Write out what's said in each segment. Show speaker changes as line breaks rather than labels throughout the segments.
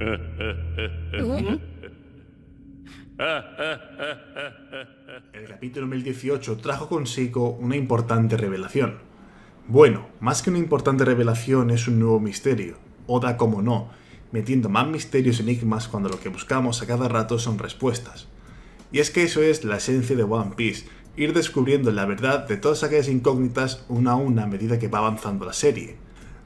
El capítulo 1018 trajo consigo una importante revelación. Bueno, más que una importante revelación es un nuevo misterio. Oda como no, metiendo más misterios y enigmas cuando lo que buscamos a cada rato son respuestas. Y es que eso es la esencia de One Piece, ir descubriendo la verdad de todas aquellas incógnitas una a una a medida que va avanzando la serie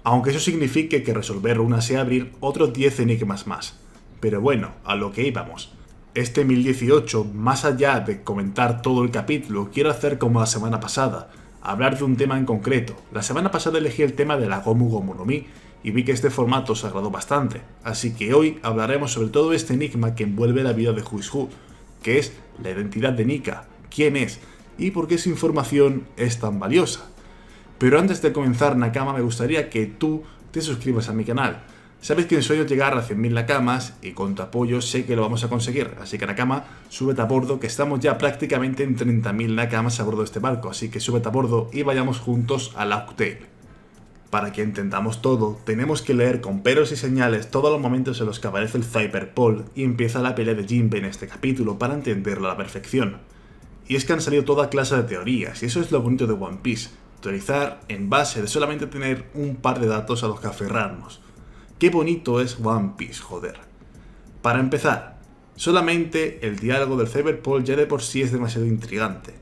aunque eso signifique que resolver una sea abrir otros 10 enigmas más. Pero bueno, a lo que íbamos. Este 1018, más allá de comentar todo el capítulo, quiero hacer como la semana pasada, hablar de un tema en concreto. La semana pasada elegí el tema de la Gomu Gomu no Mi, y vi que este formato os agradó bastante, así que hoy hablaremos sobre todo este enigma que envuelve la vida de Huishu, que es la identidad de Nika, quién es y por qué su información es tan valiosa. Pero antes de comenzar Nakama me gustaría que tú te suscribas a mi canal. Sabes que en sueño es llegar a 100.000 Nakamas y con tu apoyo sé que lo vamos a conseguir. Así que Nakama, súbete a bordo que estamos ya prácticamente en 30.000 Nakamas a bordo de este barco. Así que súbete a bordo y vayamos juntos a la Para que entendamos todo, tenemos que leer con peros y señales todos los momentos en los que aparece el Cyberpol y empieza la pelea de Jinbe en este capítulo para entenderlo a la perfección. Y es que han salido toda clase de teorías, y eso es lo bonito de One Piece, en base de solamente tener un par de datos a los que aferrarnos. Qué bonito es One Piece, joder. Para empezar, solamente el diálogo del Cyberpol ya de por sí es demasiado intrigante.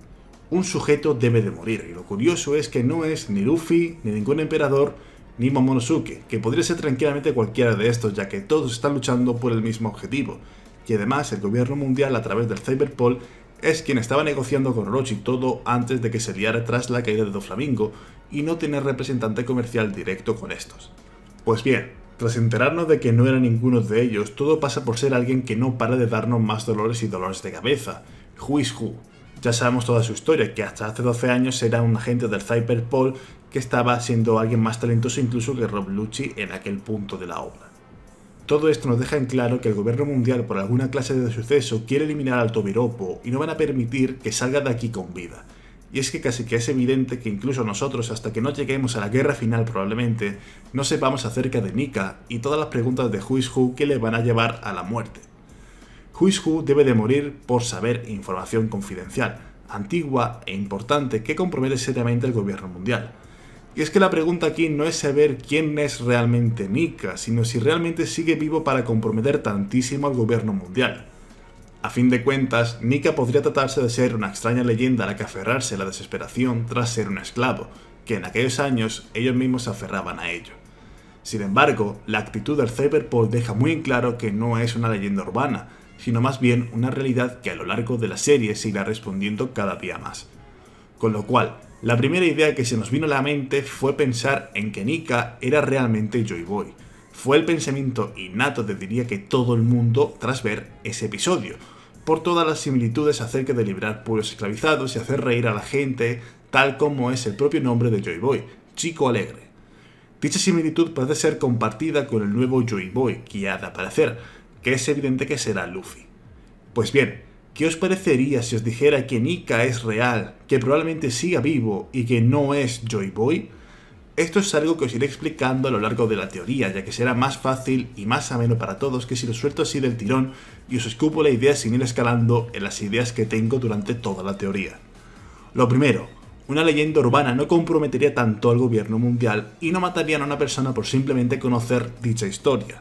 Un sujeto debe de morir, y lo curioso es que no es ni Luffy, ni ningún emperador, ni Momonosuke, que podría ser tranquilamente cualquiera de estos, ya que todos están luchando por el mismo objetivo, y además el gobierno mundial a través del Cyberpol es quien estaba negociando con Rochi todo antes de que se liara tras la caída de Doflamingo y no tener representante comercial directo con estos. Pues bien, tras enterarnos de que no era ninguno de ellos, todo pasa por ser alguien que no para de darnos más dolores y dolores de cabeza, Huis Ya sabemos toda su historia, que hasta hace 12 años era un agente del Cyberpol que estaba siendo alguien más talentoso incluso que Rob Lucci en aquel punto de la obra. Todo esto nos deja en claro que el gobierno mundial por alguna clase de suceso quiere eliminar al Tobiropo y no van a permitir que salga de aquí con vida. Y es que casi que es evidente que incluso nosotros, hasta que no lleguemos a la guerra final probablemente, no sepamos acerca de Nika y todas las preguntas de Huizhu que le van a llevar a la muerte. Huizhu debe de morir por saber información confidencial, antigua e importante que compromete seriamente al gobierno mundial. Y es que la pregunta aquí no es saber quién es realmente Nika, sino si realmente sigue vivo para comprometer tantísimo al gobierno mundial. A fin de cuentas, Nika podría tratarse de ser una extraña leyenda a la que aferrarse la desesperación tras ser un esclavo, que en aquellos años ellos mismos se aferraban a ello. Sin embargo, la actitud del cyberpol deja muy en claro que no es una leyenda urbana, sino más bien una realidad que a lo largo de la serie se irá respondiendo cada día más. Con lo cual, la primera idea que se nos vino a la mente fue pensar en que Nika era realmente Joy Boy. Fue el pensamiento innato de diría que todo el mundo tras ver ese episodio, por todas las similitudes acerca de liberar pueblos esclavizados y hacer reír a la gente, tal como es el propio nombre de Joy Boy, Chico Alegre. Dicha similitud puede ser compartida con el nuevo Joy Boy que ha de aparecer, que es evidente que será Luffy. Pues bien, ¿Qué os parecería si os dijera que Nika es real, que probablemente siga vivo y que no es Joy Boy? Esto es algo que os iré explicando a lo largo de la teoría, ya que será más fácil y más ameno para todos que si lo suelto así del tirón y os escupo la idea sin ir escalando en las ideas que tengo durante toda la teoría. Lo primero, una leyenda urbana no comprometería tanto al gobierno mundial y no matarían a una persona por simplemente conocer dicha historia.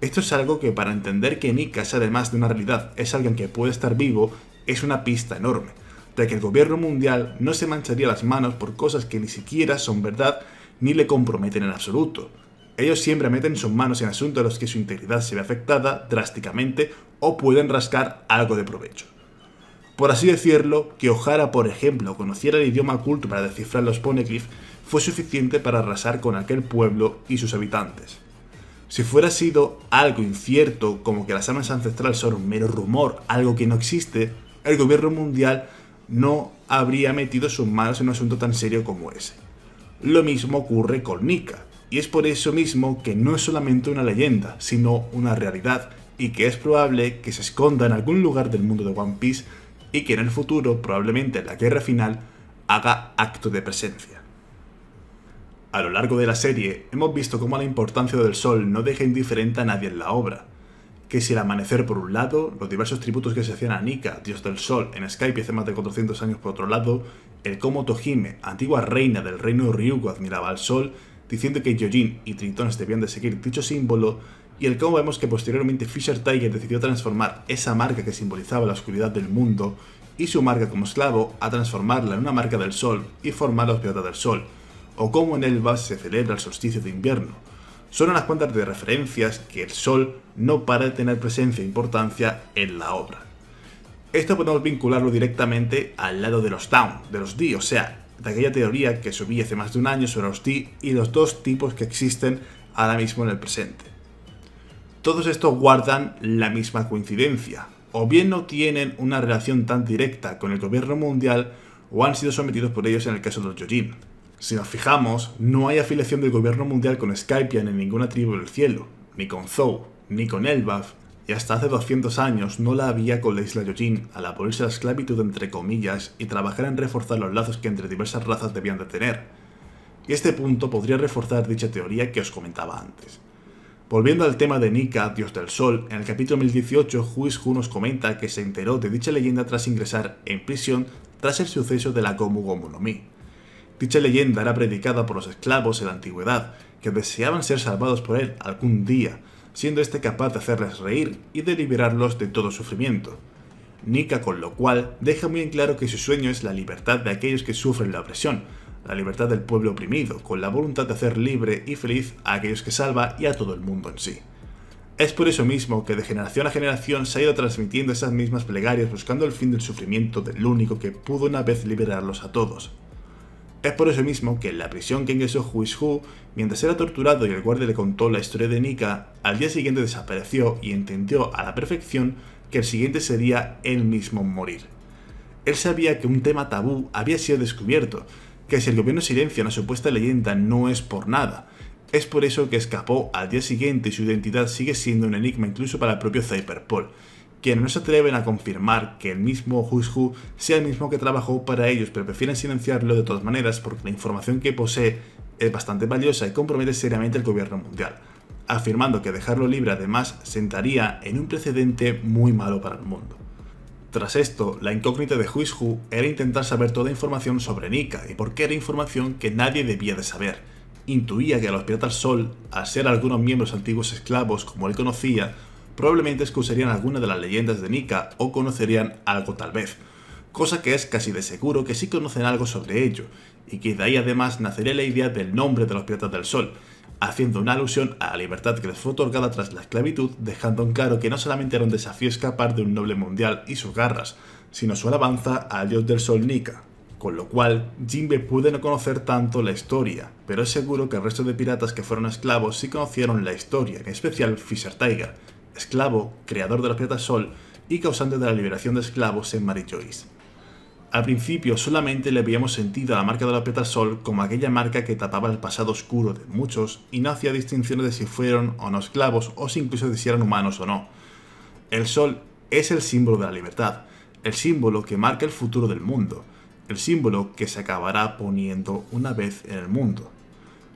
Esto es algo que para entender que Nikas, además de una realidad, es alguien que puede estar vivo, es una pista enorme, ya que el gobierno mundial no se mancharía las manos por cosas que ni siquiera son verdad ni le comprometen en absoluto. Ellos siempre meten sus manos en asuntos a los que su integridad se ve afectada drásticamente o pueden rascar algo de provecho. Por así decirlo, que O'Hara, por ejemplo, conociera el idioma culto para descifrar los poneglyphs fue suficiente para arrasar con aquel pueblo y sus habitantes. Si fuera sido algo incierto, como que las armas ancestrales son un mero rumor, algo que no existe, el gobierno mundial no habría metido sus manos en un asunto tan serio como ese. Lo mismo ocurre con Nika, y es por eso mismo que no es solamente una leyenda, sino una realidad, y que es probable que se esconda en algún lugar del mundo de One Piece y que en el futuro, probablemente en la guerra final, haga acto de presencia. A lo largo de la serie hemos visto cómo la importancia del sol no deja indiferente a nadie en la obra, que si el amanecer por un lado, los diversos tributos que se hacían a Nika, dios del sol, en Skype hace más de 400 años por otro lado, el cómo Tohime, antigua reina del reino Ryugu, admiraba al sol, diciendo que Yojin y Tritones debían de seguir dicho símbolo, y el cómo vemos que posteriormente Fisher Tiger decidió transformar esa marca que simbolizaba la oscuridad del mundo y su marca como esclavo a transformarla en una marca del sol y formar los Piratas del Sol, o cómo en Elba se celebra el solsticio de invierno. Son unas cuantas de referencias que el sol no para de tener presencia e importancia en la obra. Esto podemos vincularlo directamente al lado de los Town, de los D, o sea, de aquella teoría que subí hace más de un año sobre los D y los dos tipos que existen ahora mismo en el presente. Todos estos guardan la misma coincidencia, o bien no tienen una relación tan directa con el gobierno mundial o han sido sometidos por ellos en el caso de los Yojin. Si nos fijamos, no hay afiliación del gobierno mundial con Skypian en ninguna tribu del cielo, ni con Zou, ni con Elbaf, y hasta hace 200 años no la había con la isla Yojin al abolirse la esclavitud entre comillas y trabajar en reforzar los lazos que entre diversas razas debían de tener. Y este punto podría reforzar dicha teoría que os comentaba antes. Volviendo al tema de Nika, dios del sol, en el capítulo 1018 Huis Hu nos comenta que se enteró de dicha leyenda tras ingresar en prisión tras el suceso de la Gomu Gomu Dicha leyenda era predicada por los esclavos en la antigüedad, que deseaban ser salvados por él algún día, siendo este capaz de hacerles reír y de liberarlos de todo sufrimiento. Nika con lo cual deja muy en claro que su sueño es la libertad de aquellos que sufren la opresión, la libertad del pueblo oprimido, con la voluntad de hacer libre y feliz a aquellos que salva y a todo el mundo en sí. Es por eso mismo que de generación a generación se ha ido transmitiendo esas mismas plegarias buscando el fin del sufrimiento del único que pudo una vez liberarlos a todos, es por eso mismo que en la prisión que ingresó Huishu, mientras era torturado y el guardia le contó la historia de Nika, al día siguiente desapareció y entendió a la perfección que el siguiente sería él mismo morir. Él sabía que un tema tabú había sido descubierto, que si el gobierno silencia una supuesta leyenda no es por nada. Es por eso que escapó al día siguiente y su identidad sigue siendo un enigma incluso para el propio Cyberpol, quienes no se atreven a confirmar que el mismo Huizhu sea el mismo que trabajó para ellos, pero prefieren silenciarlo de todas maneras porque la información que posee es bastante valiosa y compromete seriamente al gobierno mundial, afirmando que dejarlo libre además sentaría en un precedente muy malo para el mundo. Tras esto, la incógnita de Huizhu era intentar saber toda información sobre Nika y por qué era información que nadie debía de saber. Intuía que a los piratas Sol, al ser algunos miembros antiguos esclavos como él conocía, probablemente escucharían alguna de las leyendas de Nika o conocerían algo tal vez, cosa que es casi de seguro que sí conocen algo sobre ello, y que de ahí además nacería la idea del nombre de los Piratas del Sol, haciendo una alusión a la libertad que les fue otorgada tras la esclavitud, dejando en claro que no solamente era un desafío escapar de un noble mundial y sus garras, sino su alabanza al dios del sol Nika. Con lo cual, Jimbe puede no conocer tanto la historia, pero es seguro que el resto de piratas que fueron esclavos sí conocieron la historia, en especial Fisher Tiger, esclavo, creador de la Piratas Sol y causante de la liberación de esclavos en Mary Joyce. Al principio solamente le habíamos sentido a la marca de la Piratas Sol como aquella marca que tapaba el pasado oscuro de muchos y no hacía distinciones de si fueron o no esclavos o si incluso de humanos o no. El sol es el símbolo de la libertad, el símbolo que marca el futuro del mundo, el símbolo que se acabará poniendo una vez en el mundo.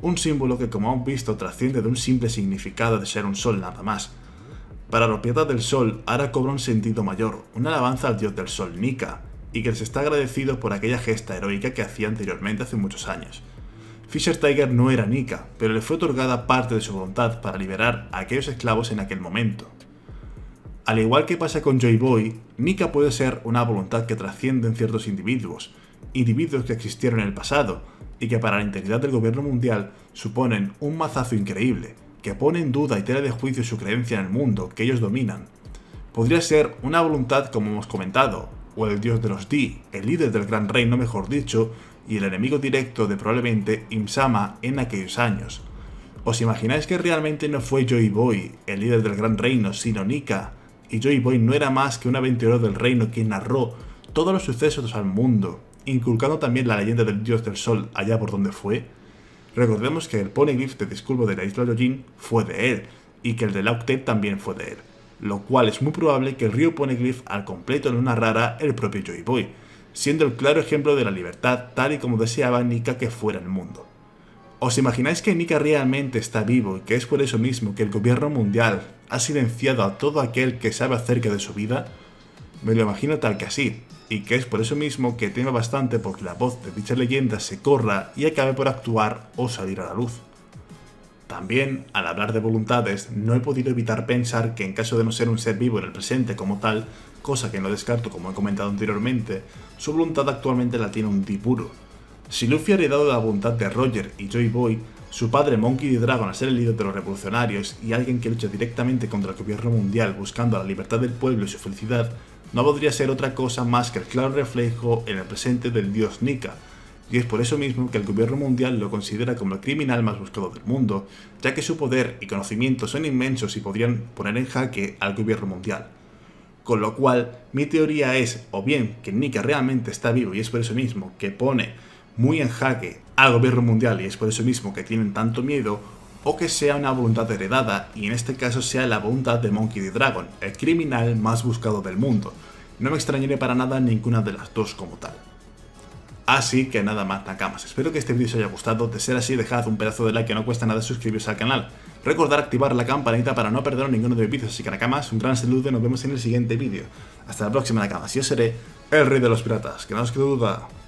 Un símbolo que como hemos visto trasciende de un simple significado de ser un sol nada más, para los Piratas del Sol ahora cobra un sentido mayor, una alabanza al dios del sol Nika, y que les está agradecido por aquella gesta heroica que hacía anteriormente hace muchos años. Fisher Tiger no era Nika, pero le fue otorgada parte de su voluntad para liberar a aquellos esclavos en aquel momento. Al igual que pasa con Joy Boy, Nika puede ser una voluntad que trasciende en ciertos individuos, individuos que existieron en el pasado y que para la integridad del gobierno mundial suponen un mazazo increíble, que pone en duda y tela de juicio su creencia en el mundo que ellos dominan, podría ser una voluntad como hemos comentado, o el dios de los Di, el líder del gran reino mejor dicho, y el enemigo directo de probablemente Imsama en aquellos años. ¿Os imagináis que realmente no fue Joy Boy, el líder del gran reino, sino Nika? Y Joy Boy no era más que un aventurero del reino quien narró todos los sucesos al mundo, inculcando también la leyenda del dios del sol allá por donde fue. Recordemos que el poneglyph de Disculpo de la isla Yojin fue de él, y que el de Laukte también fue de él, lo cual es muy probable que el río poneglyph al completo una rara el propio Joy Boy, siendo el claro ejemplo de la libertad tal y como deseaba Nika que fuera el mundo. ¿Os imagináis que Nika realmente está vivo y que es por eso mismo que el gobierno mundial ha silenciado a todo aquel que sabe acerca de su vida? me lo imagino tal que así, y que es por eso mismo que teme bastante porque la voz de dicha leyenda se corra y acabe por actuar o salir a la luz. También, al hablar de voluntades, no he podido evitar pensar que en caso de no ser un ser vivo en el presente como tal, cosa que no descarto como he comentado anteriormente, su voluntad actualmente la tiene un Dipuro. Si Luffy ha heredado la voluntad de Roger y Joy Boy, su padre Monkey D. Dragon a ser el líder de los revolucionarios y alguien que lucha directamente contra el gobierno mundial buscando la libertad del pueblo y su felicidad, no podría ser otra cosa más que el claro reflejo en el presente del dios Nika, y es por eso mismo que el gobierno mundial lo considera como el criminal más buscado del mundo, ya que su poder y conocimiento son inmensos y podrían poner en jaque al gobierno mundial. Con lo cual, mi teoría es, o bien que Nika realmente está vivo y es por eso mismo que pone muy en jaque al gobierno mundial y es por eso mismo que tienen tanto miedo, o que sea una voluntad heredada, y en este caso sea la voluntad de Monkey D. Dragon, el criminal más buscado del mundo. No me extrañaré para nada ninguna de las dos como tal. Así que nada más Nakamas, espero que este vídeo os haya gustado, de ser así dejad un pedazo de like que no cuesta nada suscribiros al canal. Recordar activar la campanita para no perder ninguno de mis vídeos, así que Nakamas, un gran saludo y nos vemos en el siguiente vídeo. Hasta la próxima Nakamas, yo seré el rey de los piratas, que no os quede duda.